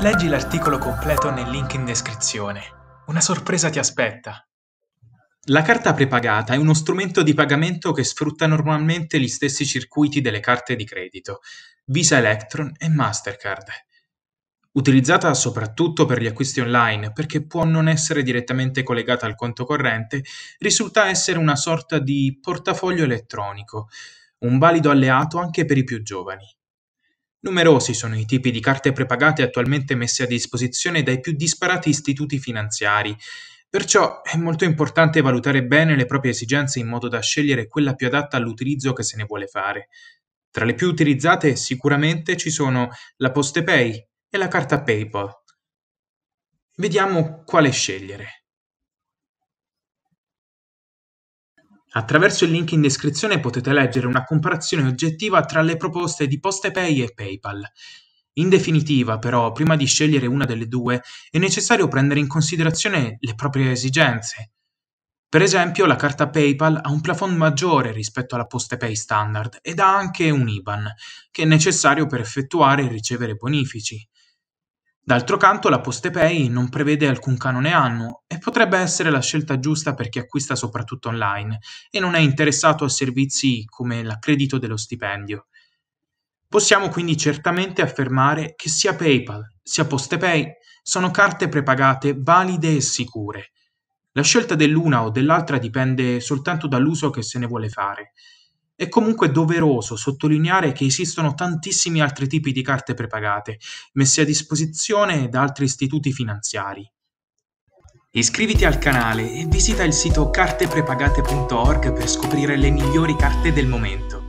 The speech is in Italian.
Leggi l'articolo completo nel link in descrizione. Una sorpresa ti aspetta. La carta prepagata è uno strumento di pagamento che sfrutta normalmente gli stessi circuiti delle carte di credito, Visa Electron e Mastercard. Utilizzata soprattutto per gli acquisti online perché può non essere direttamente collegata al conto corrente, risulta essere una sorta di portafoglio elettronico, un valido alleato anche per i più giovani. Numerosi sono i tipi di carte prepagate attualmente messe a disposizione dai più disparati istituti finanziari, perciò è molto importante valutare bene le proprie esigenze in modo da scegliere quella più adatta all'utilizzo che se ne vuole fare. Tra le più utilizzate sicuramente ci sono la Postepay e la carta PayPal. Vediamo quale scegliere. Attraverso il link in descrizione potete leggere una comparazione oggettiva tra le proposte di PostePay e PayPal. In definitiva, però, prima di scegliere una delle due, è necessario prendere in considerazione le proprie esigenze. Per esempio, la carta PayPal ha un plafond maggiore rispetto alla PostePay standard ed ha anche un IBAN, che è necessario per effettuare e ricevere bonifici. D'altro canto la Poste Pay non prevede alcun canone annuo e potrebbe essere la scelta giusta per chi acquista soprattutto online e non è interessato a servizi come l'accredito dello stipendio. Possiamo quindi certamente affermare che sia PayPal sia Poste Pay sono carte prepagate valide e sicure. La scelta dell'una o dell'altra dipende soltanto dall'uso che se ne vuole fare è comunque doveroso sottolineare che esistono tantissimi altri tipi di carte prepagate, messe a disposizione da altri istituti finanziari. Iscriviti al canale e visita il sito carteprepagate.org per scoprire le migliori carte del momento.